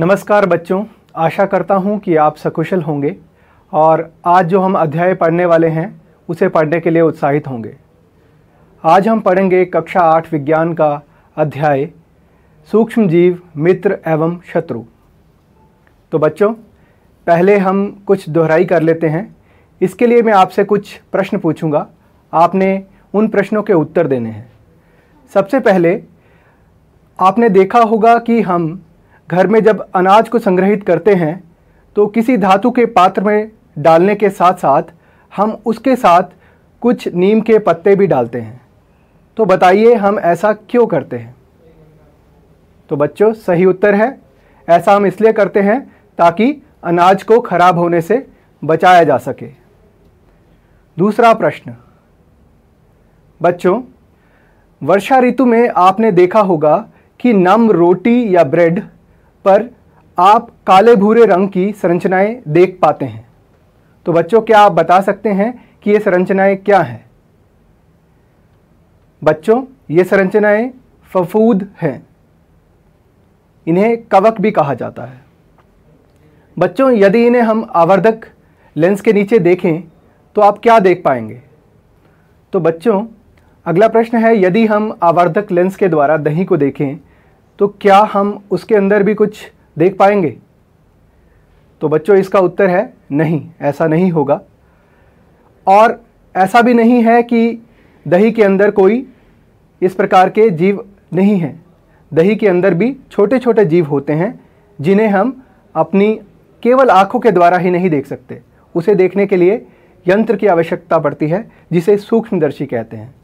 नमस्कार बच्चों आशा करता हूँ कि आप सकुशल होंगे और आज जो हम अध्याय पढ़ने वाले हैं उसे पढ़ने के लिए उत्साहित होंगे आज हम पढ़ेंगे कक्षा आठ विज्ञान का अध्याय सूक्ष्म जीव मित्र एवं शत्रु तो बच्चों पहले हम कुछ दोहराई कर लेते हैं इसके लिए मैं आपसे कुछ प्रश्न पूछूंगा आपने उन प्रश्नों के उत्तर देने हैं सबसे पहले आपने देखा होगा कि हम घर में जब अनाज को संग्रहित करते हैं तो किसी धातु के पात्र में डालने के साथ साथ हम उसके साथ कुछ नीम के पत्ते भी डालते हैं तो बताइए हम ऐसा क्यों करते हैं तो बच्चों सही उत्तर है ऐसा हम इसलिए करते हैं ताकि अनाज को खराब होने से बचाया जा सके दूसरा प्रश्न बच्चों वर्षा ऋतु में आपने देखा होगा कि नम रोटी या ब्रेड पर आप काले भूरे रंग की संरचनाएं देख पाते हैं तो बच्चों क्या आप बता सकते हैं कि ये संरचनाएं क्या हैं बच्चों ये संरचनाएं फफूद हैं इन्हें कवक भी कहा जाता है बच्चों यदि इन्हें हम आवर्धक लेंस के नीचे देखें तो आप क्या देख पाएंगे तो बच्चों अगला प्रश्न है यदि हम आवर्धक लेंस के द्वारा दही को देखें तो क्या हम उसके अंदर भी कुछ देख पाएंगे तो बच्चों इसका उत्तर है नहीं ऐसा नहीं होगा और ऐसा भी नहीं है कि दही के अंदर कोई इस प्रकार के जीव नहीं हैं दही के अंदर भी छोटे छोटे जीव होते हैं जिन्हें हम अपनी केवल आँखों के द्वारा ही नहीं देख सकते उसे देखने के लिए यंत्र की आवश्यकता पड़ती है जिसे सूक्ष्मदर्शी कहते हैं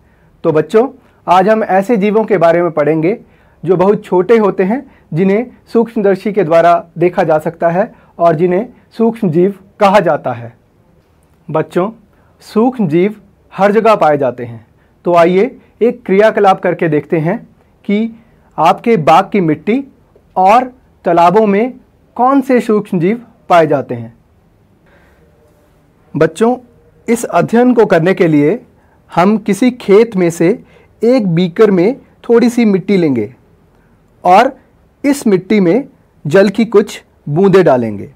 तो बच्चों आज हम ऐसे जीवों के बारे में पढ़ेंगे जो बहुत छोटे होते हैं जिन्हें सूक्ष्मदर्शी के द्वारा देखा जा सकता है और जिन्हें सूक्ष्म जीव कहा जाता है बच्चों सूक्ष्म जीव हर जगह पाए जाते हैं तो आइए एक क्रियाकलाप करके देखते हैं कि आपके बाग की मिट्टी और तालाबों में कौन से सूक्ष्म जीव पाए जाते हैं बच्चों इस अध्ययन को करने के लिए हम किसी खेत में से एक बीकर में थोड़ी सी मिट्टी लेंगे और इस मिट्टी में जल की कुछ बूंदे डालेंगे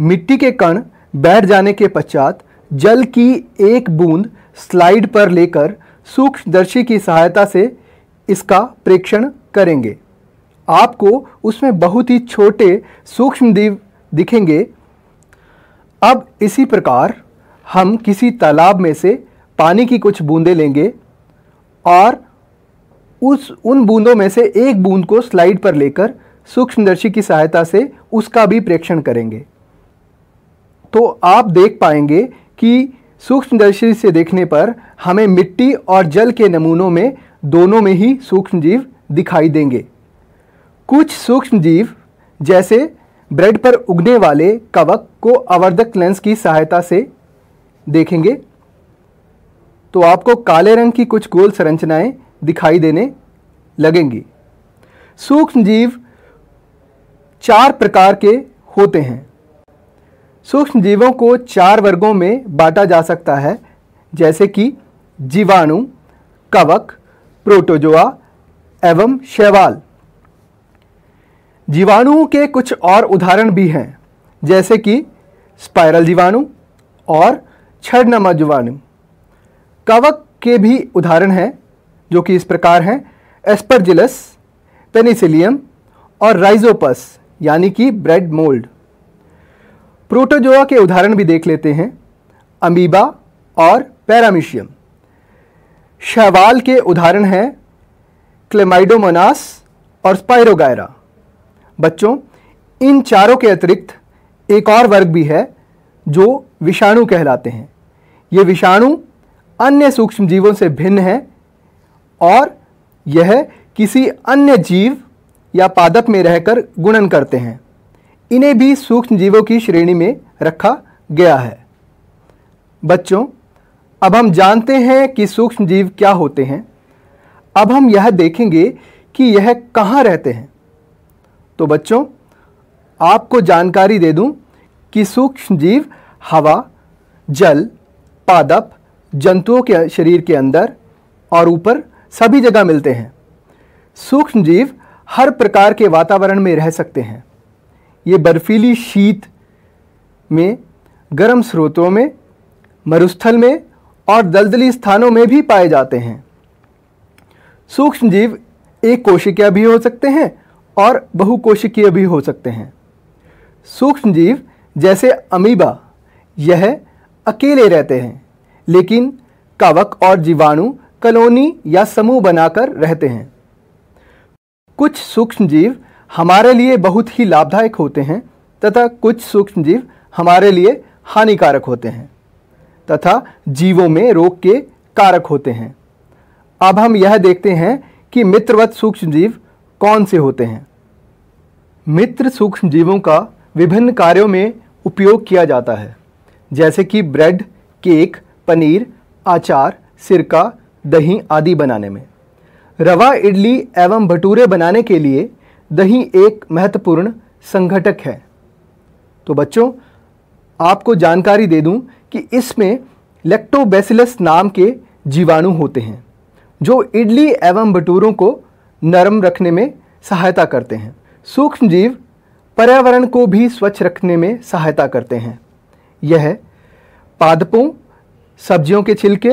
मिट्टी के कण बैठ जाने के पश्चात जल की एक बूंद स्लाइड पर लेकर सूक्ष्मदर्शी की सहायता से इसका प्रेक्षण करेंगे आपको उसमें बहुत ही छोटे सूक्ष्मदीप दिखेंगे अब इसी प्रकार हम किसी तालाब में से पानी की कुछ बूंदें लेंगे और उस उन बूंदों में से एक बूंद को स्लाइड पर लेकर सूक्ष्मदर्शी की सहायता से उसका भी प्रेक्षण करेंगे तो आप देख पाएंगे कि सूक्ष्मदर्शी से देखने पर हमें मिट्टी और जल के नमूनों में दोनों में ही सूक्ष्म जीव दिखाई देंगे कुछ सूक्ष्म जीव जैसे ब्रेड पर उगने वाले कवक को आवर्धक लेंस की सहायता से देखेंगे तो आपको काले रंग की कुछ गोल संरचनाएं दिखाई देने लगेंगी सूक्ष्म जीव चार प्रकार के होते हैं सूक्ष्म जीवों को चार वर्गों में बांटा जा सकता है जैसे कि जीवाणु कवक प्रोटोजोआ एवं शैवाल जीवाणुओं के कुछ और उदाहरण भी हैं जैसे कि स्पाइरल जीवाणु और छड़नमा जीवाणु कवक के भी उदाहरण हैं जो कि इस प्रकार हैं एस्परजिलस पेनिसिलियम और राइजोपस यानी कि ब्रेड मोल्ड प्रोटोजोआ के उदाहरण भी देख लेते हैं अमीबा और पैरामिशियम शैवाल के उदाहरण हैं क्लेमाइडोमोनास और स्पायरोगायरा बच्चों इन चारों के अतिरिक्त एक और वर्ग भी है जो विषाणु कहलाते हैं ये विषाणु अन्य सूक्ष्म जीवों से भिन्न हैं और यह किसी अन्य जीव या पादप में रहकर गुणन करते हैं इन्हें भी सूक्ष्म जीवों की श्रेणी में रखा गया है बच्चों अब हम जानते हैं कि सूक्ष्म जीव क्या होते हैं अब हम यह देखेंगे कि यह कहाँ रहते हैं तो बच्चों आपको जानकारी दे दूं कि सूक्ष्म जीव हवा जल पादप जंतुओं के शरीर के अंदर और ऊपर सभी जगह मिलते हैं सूक्ष्म जीव हर प्रकार के वातावरण में रह सकते हैं ये बर्फीली शीत में गर्म स्रोतों में मरुस्थल में और दलदली स्थानों में भी पाए जाते हैं सूक्ष्म जीव एक कोशिकीय भी हो सकते हैं और बहुकोशिकीय भी हो सकते हैं सूक्ष्म जीव जैसे अमीबा यह अकेले रहते हैं लेकिन कवक और जीवाणु कलोनी या समूह बनाकर रहते हैं कुछ सूक्ष्म जीव हमारे लिए बहुत ही लाभदायक होते हैं तथा कुछ सूक्ष्म जीव हमारे लिए हानिकारक होते हैं तथा जीवों में रोग के कारक होते हैं अब हम यह देखते हैं कि मित्रवत सूक्ष्म जीव कौन से होते हैं मित्र सूक्ष्म जीवों का विभिन्न कार्यों में उपयोग किया जाता है जैसे कि ब्रेड केक पनीर आचार सिरका दही आदि बनाने में रवा इडली एवं भटूरे बनाने के लिए दही एक महत्वपूर्ण संगठक है तो बच्चों आपको जानकारी दे दूं कि इसमें लेक्टोबेसिलस नाम के जीवाणु होते हैं जो इडली एवं भटूरों को नरम रखने में सहायता करते हैं सूक्ष्म जीव पर्यावरण को भी स्वच्छ रखने में सहायता करते हैं यह पादपों सब्जियों के छिलके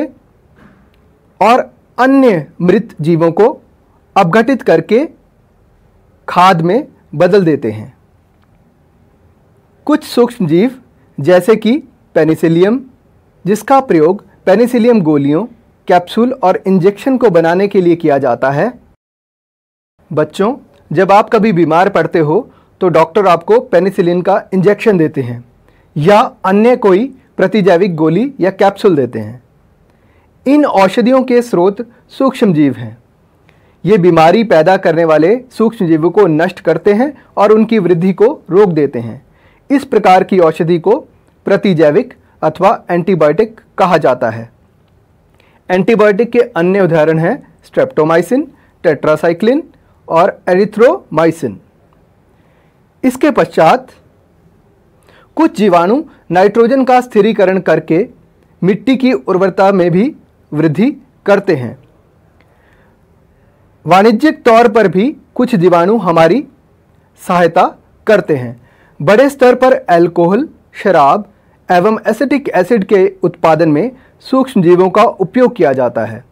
और अन्य मृत जीवों को अपघटित करके खाद में बदल देते हैं कुछ सूक्ष्म जीव जैसे कि पेनिसिलियम जिसका प्रयोग पेनिसिलियम गोलियों कैप्सूल और इंजेक्शन को बनाने के लिए किया जाता है बच्चों जब आप कभी बीमार पड़ते हो तो डॉक्टर आपको पेनिसिलिन का इंजेक्शन देते हैं या अन्य कोई प्रतिजैविक गोली या कैप्सूल देते हैं इन औषधियों के स्रोत सूक्ष्म जीव हैं ये बीमारी पैदा करने वाले सूक्ष्म जीवों को नष्ट करते हैं और उनकी वृद्धि को रोक देते हैं इस प्रकार की औषधि को प्रतिजैविक अथवा एंटीबायोटिक कहा जाता है एंटीबायोटिक के अन्य उदाहरण हैं स्ट्रेप्टोमाइसिन टेट्रासाइक्लिन और एरिथ्रोमाइसिन इसके पश्चात कुछ जीवाणु नाइट्रोजन का स्थिरीकरण करके मिट्टी की उर्वरता में भी वृद्धि करते हैं वाणिज्यिक तौर पर भी कुछ जीवाणु हमारी सहायता करते हैं बड़े स्तर पर अल्कोहल शराब एवं एसिटिक एसिड के उत्पादन में सूक्ष्म जीवों का उपयोग किया जाता है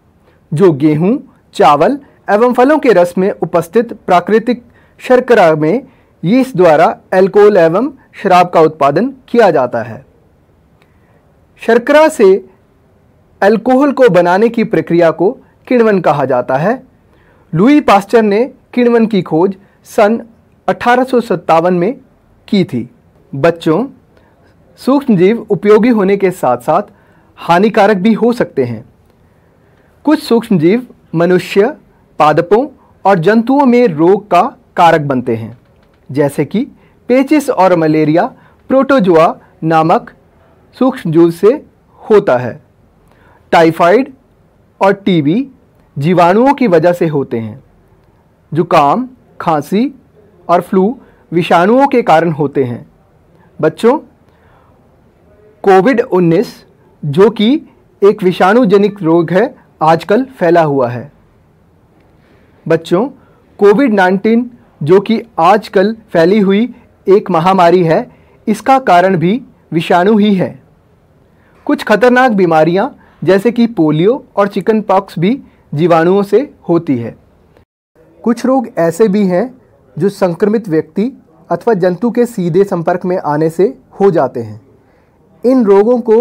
जो गेहूं, चावल एवं फलों के रस में उपस्थित प्राकृतिक शर्करा में यीस्ट द्वारा अल्कोहल एवं शराब का उत्पादन किया जाता है शर्करा से अल्कोहल को बनाने की प्रक्रिया को किण्वन कहा जाता है लुई पास्चर ने किण्वन की खोज सन अठारह में की थी बच्चों सूक्ष्म जीव उपयोगी होने के साथ साथ हानिकारक भी हो सकते हैं कुछ सूक्ष्म जीव मनुष्य पादपों और जंतुओं में रोग का कारक बनते हैं जैसे कि पेचिस और मलेरिया प्रोटोजोआ नामक सूक्ष्म जीव से होता है टाइफाइड और टीबी जीवाणुओं की वजह से होते हैं जुकाम खांसी और फ्लू विषाणुओं के कारण होते हैं बच्चों कोविड 19 जो कि एक विषाणुजनित रोग है आजकल फैला हुआ है बच्चों कोविड 19 जो कि आजकल फैली हुई एक महामारी है इसका कारण भी विषाणु ही है कुछ खतरनाक बीमारियां जैसे कि पोलियो और चिकन पॉक्स भी जीवाणुओं से होती है कुछ रोग ऐसे भी हैं जो संक्रमित व्यक्ति अथवा जंतु के सीधे संपर्क में आने से हो जाते हैं इन रोगों को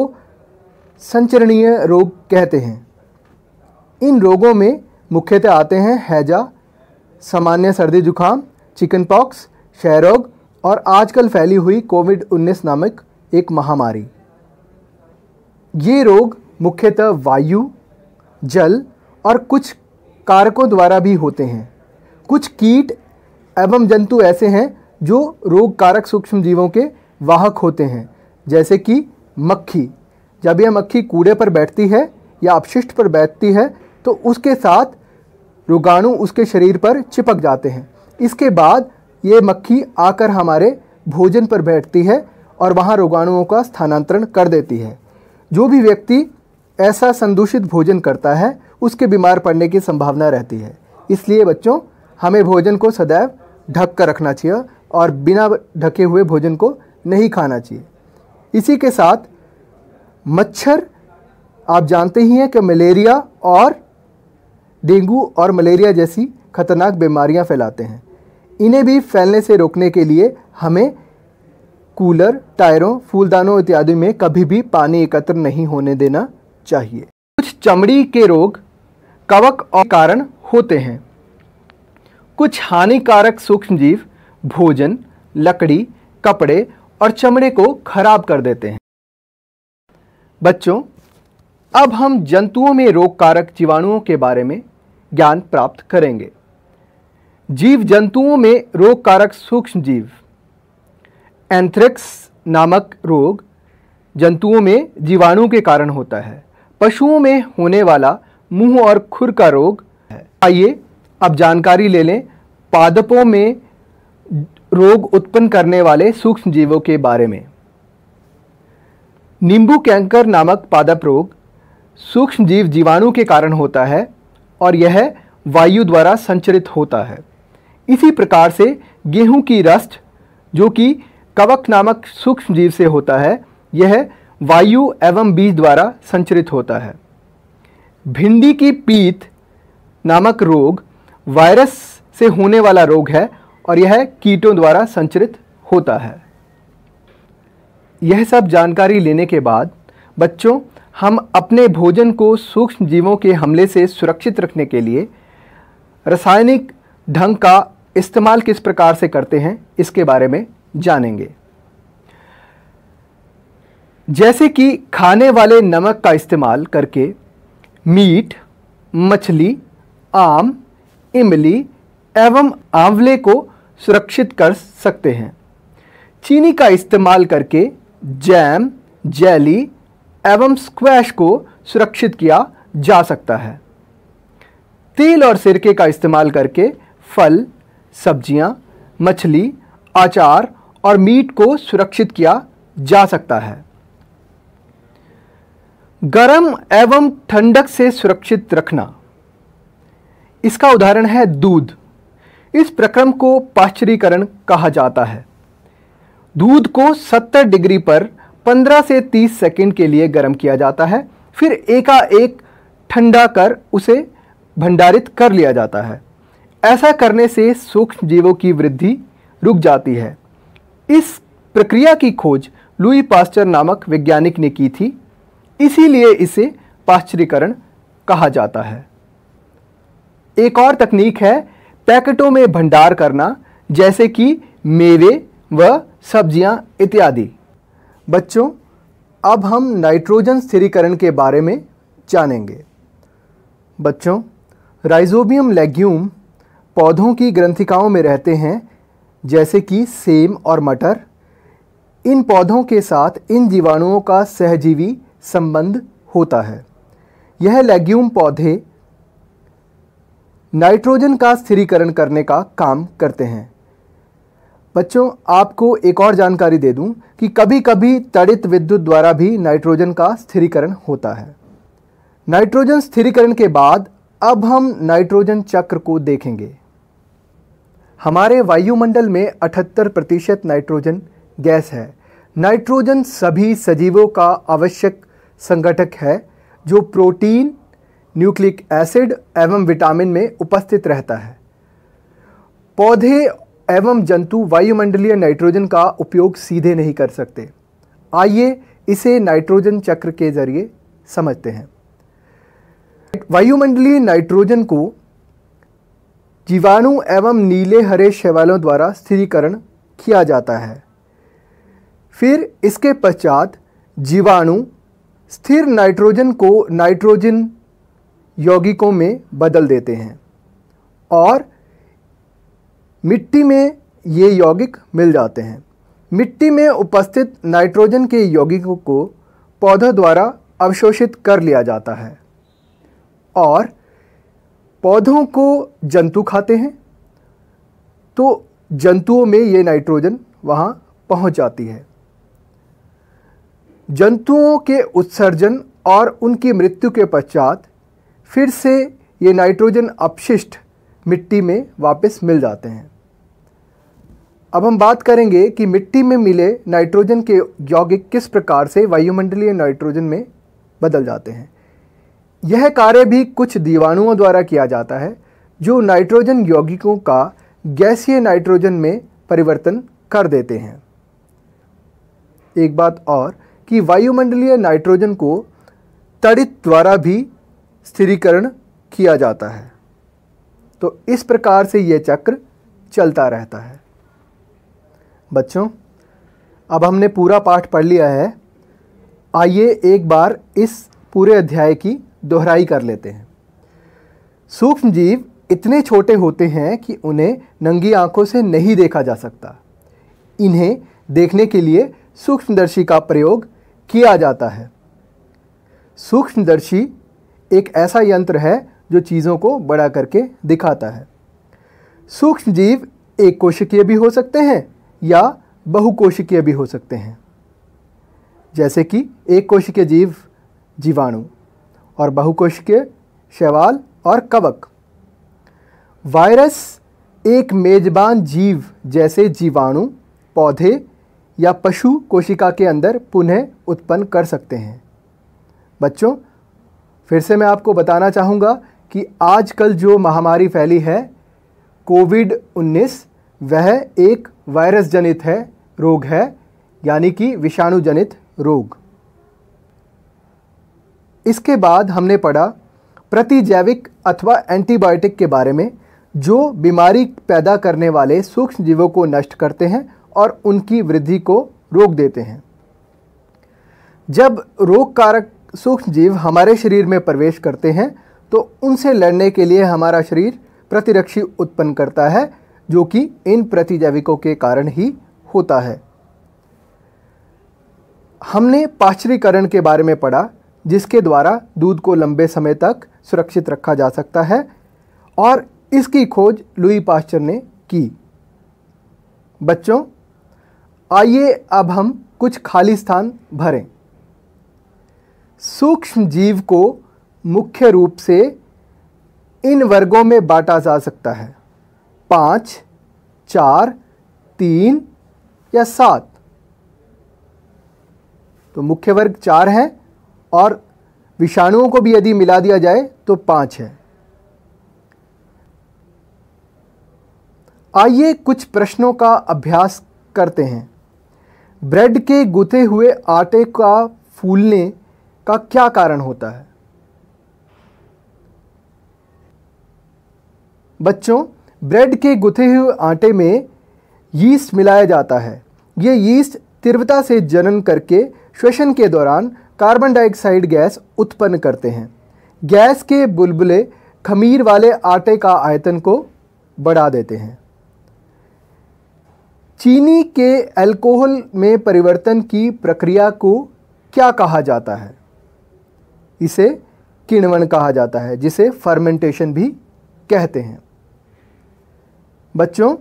संचरणीय रोग कहते हैं इन रोगों में मुख्यतः आते हैं हैजा सामान्य सर्दी जुकाम चिकन पॉक्स क्षयरोग और आजकल फैली हुई कोविड 19 नामक एक महामारी ये रोग मुख्यतः वायु जल और कुछ कारकों द्वारा भी होते हैं कुछ कीट एवं जंतु ऐसे हैं जो रोग कारक सूक्ष्म जीवों के वाहक होते हैं जैसे कि मक्खी जब यह मक्खी कूड़े पर बैठती है या अपशिष्ट पर बैठती है तो उसके साथ रोगाणु उसके शरीर पर चिपक जाते हैं इसके बाद ये मक्खी आकर हमारे भोजन पर बैठती है और वहाँ रोगाणुओं का स्थानांतरण कर देती है जो भी व्यक्ति ऐसा संदूषित भोजन करता है उसके बीमार पड़ने की संभावना रहती है इसलिए बच्चों हमें भोजन को सदैव ढक कर रखना चाहिए और बिना ढके हुए भोजन को नहीं खाना चाहिए इसी के साथ मच्छर आप जानते ही हैं कि मलेरिया और डेंगू और मलेरिया जैसी खतरनाक बीमारियां फैलाते हैं इन्हें भी फैलने से रोकने के लिए हमें कूलर टायरों फूलदानों इत्यादि में कभी भी पानी एकत्र नहीं होने देना चाहिए कुछ चमड़ी के रोग कवक और कारण होते हैं कुछ हानिकारक सूक्ष्म जीव भोजन लकड़ी कपड़े और चमड़े को खराब कर देते हैं बच्चों अब हम जंतुओं में रोग कारक जीवाणुओं के बारे में ज्ञान प्राप्त करेंगे जीव जंतुओं में रोग कारक सूक्ष्म जीव एंथ्रेक्स नामक रोग जंतुओं में जीवाणु के कारण होता है पशुओं में होने वाला मुंह और खुर का रोग है आइए अब जानकारी ले लें पादपों में रोग उत्पन्न करने वाले सूक्ष्म जीवों के बारे में नींबू कैंकर नामक पादप रोग सूक्ष्म जीव जीवाणु के कारण होता है और यह वायु द्वारा संचरित होता है इसी प्रकार से गेहूं की रस्ट जो कि कवक नामक सूक्ष्म जीव से होता है यह वायु एवं बीज द्वारा संचरित होता है भिंडी की पीत नामक रोग वायरस से होने वाला रोग है और यह कीटों द्वारा संचरित होता है यह सब जानकारी लेने के बाद बच्चों हम अपने भोजन को सूक्ष्म जीवों के हमले से सुरक्षित रखने के लिए रासायनिक ढंग का इस्तेमाल किस प्रकार से करते हैं इसके बारे में जानेंगे जैसे कि खाने वाले नमक का इस्तेमाल करके मीट मछली आम इमली एवं आंवले को सुरक्षित कर सकते हैं चीनी का इस्तेमाल करके जैम जेली एवं स्क्वैश को सुरक्षित किया जा सकता है तेल और सिरके का इस्तेमाल करके फल सब्जियां, मछली अचार और मीट को सुरक्षित किया जा सकता है गर्म एवं ठंडक से सुरक्षित रखना इसका उदाहरण है दूध इस प्रक्रम को पाश्चरीकरण कहा जाता है दूध को 70 डिग्री पर 15 से 30 सेकंड के लिए गर्म किया जाता है फिर एकाएक ठंडा कर उसे भंडारित कर लिया जाता है ऐसा करने से सूक्ष्म जीवों की वृद्धि रुक जाती है इस प्रक्रिया की खोज लुई पास्चर नामक वैज्ञानिक ने की थी इसीलिए इसे पाश्चरीकरण कहा जाता है एक और तकनीक है पैकेटों में भंडार करना जैसे कि मेवे व सब्जियां इत्यादि बच्चों अब हम नाइट्रोजन स्थिरीकरण के बारे में जानेंगे बच्चों राइजोबियम लेग्यूम पौधों की ग्रंथिकाओं में रहते हैं जैसे कि सेम और मटर इन पौधों के साथ इन जीवाणुओं का सहजीवी संबंध होता है यह लेग्यूम पौधे नाइट्रोजन का स्थिरीकरण करने का काम करते हैं बच्चों आपको एक और जानकारी दे दूं कि कभी कभी तड़ित विद्युत द्वारा भी नाइट्रोजन का स्थिरीकरण होता है नाइट्रोजन स्थिरीकरण के बाद अब हम नाइट्रोजन चक्र को देखेंगे हमारे वायुमंडल में 78 प्रतिशत नाइट्रोजन गैस है नाइट्रोजन सभी सजीवों का आवश्यक संगठक है जो प्रोटीन न्यूक्लिक एसिड एवं विटामिन में उपस्थित रहता है पौधे एवं जंतु वायुमंडलीय नाइट्रोजन का उपयोग सीधे नहीं कर सकते आइए इसे नाइट्रोजन चक्र के जरिए समझते हैं वायुमंडलीय नाइट्रोजन को जीवाणु एवं नीले हरे शैवालों द्वारा स्थिरीकरण किया जाता है फिर इसके पश्चात जीवाणु स्थिर नाइट्रोजन को नाइट्रोजन यौगिकों में बदल देते हैं और मिट्टी में ये यौगिक मिल जाते हैं मिट्टी में उपस्थित नाइट्रोजन के यौगिकों को पौधों द्वारा अवशोषित कर लिया जाता है और पौधों को जंतु खाते हैं तो जंतुओं में ये नाइट्रोजन वहाँ पहुँच जाती है जंतुओं के उत्सर्जन और उनकी मृत्यु के पश्चात फिर से ये नाइट्रोजन अपशिष्ट मिट्टी में वापस मिल जाते हैं अब हम बात करेंगे कि मिट्टी में मिले नाइट्रोजन के यौगिक किस प्रकार से वायुमंडलीय नाइट्रोजन में बदल जाते हैं यह कार्य भी कुछ दीवाणुओं द्वारा किया जाता है जो नाइट्रोजन यौगिकों का गैसीय नाइट्रोजन में परिवर्तन कर देते हैं एक बात और कि वायुमंडलीय नाइट्रोजन को तड़ित द्वारा भी स्थिरीकरण किया जाता है तो इस प्रकार से यह चक्र चलता रहता है बच्चों अब हमने पूरा पाठ पढ़ लिया है आइए एक बार इस पूरे अध्याय की दोहराई कर लेते हैं सूक्ष्म जीव इतने छोटे होते हैं कि उन्हें नंगी आंखों से नहीं देखा जा सकता इन्हें देखने के लिए सूक्ष्मदर्शी का प्रयोग किया जाता है सूक्ष्मदर्शी एक ऐसा यंत्र है जो चीज़ों को बड़ा करके दिखाता है सूक्ष्म जीव एक कोशिकीय भी हो सकते हैं या बहुकोशिकीय भी हो सकते हैं जैसे कि एक कोशिकीय जीव जीवाणु और बहुकोशिकीय शैवाल और कवक वायरस एक मेजबान जीव जैसे जीवाणु पौधे या पशु कोशिका के अंदर पुनः उत्पन्न कर सकते हैं बच्चों फिर से मैं आपको बताना चाहूँगा कि आजकल जो महामारी फैली है कोविड 19 वह एक वायरस जनित है रोग है यानी कि विषाणु जनित रोग इसके बाद हमने पढ़ा प्रतिजैविक अथवा एंटीबायोटिक के बारे में जो बीमारी पैदा करने वाले सूक्ष्म जीवों को नष्ट करते हैं और उनकी वृद्धि को रोक देते हैं जब रोग कारक सूक्ष्म जीव हमारे शरीर में प्रवेश करते हैं तो उनसे लड़ने के लिए हमारा शरीर प्रतिरक्षी उत्पन्न करता है जो कि इन प्रतिजैविकों के कारण ही होता है हमने पाश्चरीकरण के बारे में पढ़ा जिसके द्वारा दूध को लंबे समय तक सुरक्षित रखा जा सकता है और इसकी खोज लुई पाश्चर ने की बच्चों आइए अब हम कुछ खाली स्थान भरें सूक्ष्म जीव को मुख्य रूप से इन वर्गों में बांटा जा सकता है पाँच चार तीन या सात तो मुख्य वर्ग चार हैं और विषाणुओं को भी यदि मिला दिया जाए तो पाँच है आइए कुछ प्रश्नों का अभ्यास करते हैं ब्रेड के गुथे हुए आटे का फूलने का क्या कारण होता है बच्चों ब्रेड के गुथे हुए आटे में यीस्ट मिलाया जाता है ये यीस्ट तीव्रता से जनन करके श्वसन के दौरान कार्बन डाइऑक्साइड गैस उत्पन्न करते हैं गैस के बुलबुले खमीर वाले आटे का आयतन को बढ़ा देते हैं चीनी के अल्कोहल में परिवर्तन की प्रक्रिया को क्या कहा जाता है इसे किण्वन कहा जाता है जिसे फर्मेंटेशन भी कहते हैं बच्चों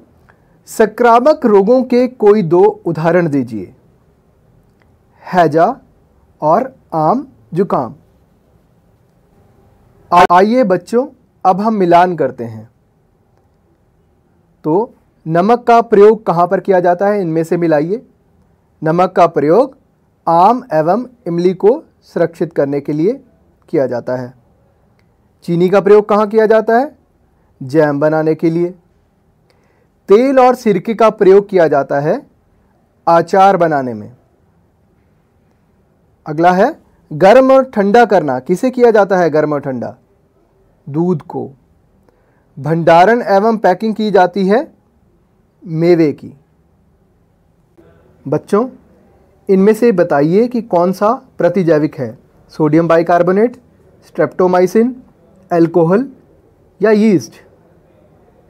संक्रामक रोगों के कोई दो उदाहरण दीजिए हैजा और आम जुकाम आइए बच्चों अब हम मिलान करते हैं तो नमक का प्रयोग कहाँ पर किया जाता है इनमें से मिलाइए नमक का प्रयोग आम एवं इमली को सुरक्षित करने के लिए किया जाता है चीनी का प्रयोग कहाँ किया जाता है जैम बनाने के लिए तेल और सिरके का प्रयोग किया जाता है आचार बनाने में अगला है गर्म और ठंडा करना किसे किया जाता है गर्म और ठंडा दूध को भंडारण एवं पैकिंग की जाती है मेवे की बच्चों इनमें से बताइए कि कौन सा प्रतिजैविक है सोडियम बाइकार्बोनेट स्ट्रेप्टोमाइसिन एल्कोहल या यीस्ट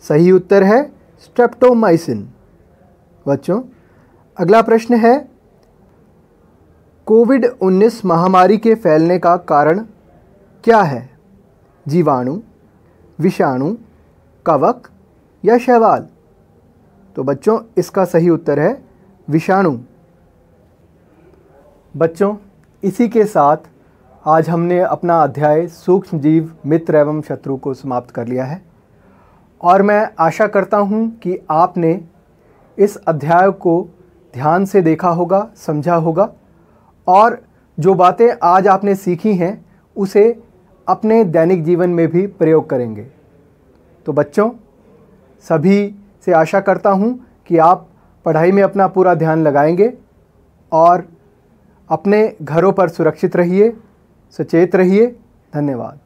सही उत्तर है स्ट्रेप्टोमाइसिन बच्चों अगला प्रश्न है कोविड 19 महामारी के फैलने का कारण क्या है जीवाणु विषाणु कवक या शैवाल तो बच्चों इसका सही उत्तर है विषाणु बच्चों इसी के साथ आज हमने अपना अध्याय सूक्ष्म जीव मित्र एवं शत्रु को समाप्त कर लिया है और मैं आशा करता हूँ कि आपने इस अध्याय को ध्यान से देखा होगा समझा होगा और जो बातें आज आपने सीखी हैं उसे अपने दैनिक जीवन में भी प्रयोग करेंगे तो बच्चों सभी से आशा करता हूँ कि आप पढ़ाई में अपना पूरा ध्यान लगाएंगे और अपने घरों पर सुरक्षित रहिए सचेत रहिए धन्यवाद